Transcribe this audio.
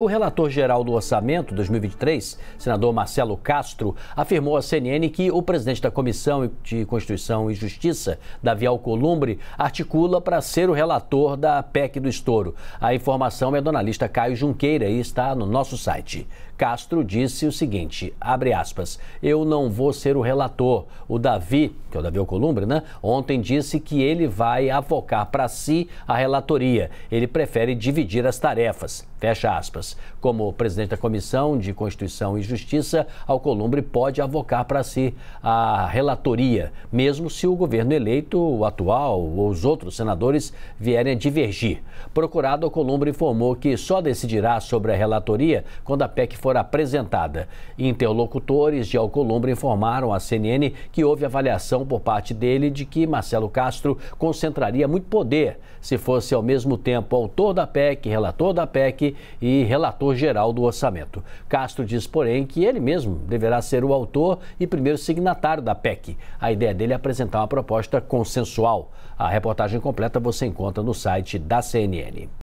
O relator-geral do orçamento 2023, senador Marcelo Castro, afirmou à CNN que o presidente da Comissão de Constituição e Justiça, Davi Alcolumbre, articula para ser o relator da PEC do estouro. A informação é do analista Caio Junqueira e está no nosso site Castro disse o seguinte, abre aspas, eu não vou ser o relator. O Davi, que é o Davi Alcolumbre, né? Ontem disse que ele vai avocar para si a relatoria. Ele prefere dividir as tarefas. Fecha aspas. Como presidente da Comissão de Constituição e Justiça, Alcolumbre pode avocar para si a relatoria, mesmo se o governo eleito, o atual ou os outros senadores vierem a divergir. Procurado, Alcolumbre informou que só decidirá sobre a relatoria quando a PEC for for apresentada. Interlocutores de Alcolumbre informaram à CNN que houve avaliação por parte dele de que Marcelo Castro concentraria muito poder se fosse ao mesmo tempo autor da PEC, relator da PEC e relator geral do orçamento. Castro diz, porém, que ele mesmo deverá ser o autor e primeiro signatário da PEC. A ideia dele é apresentar uma proposta consensual. A reportagem completa você encontra no site da CNN.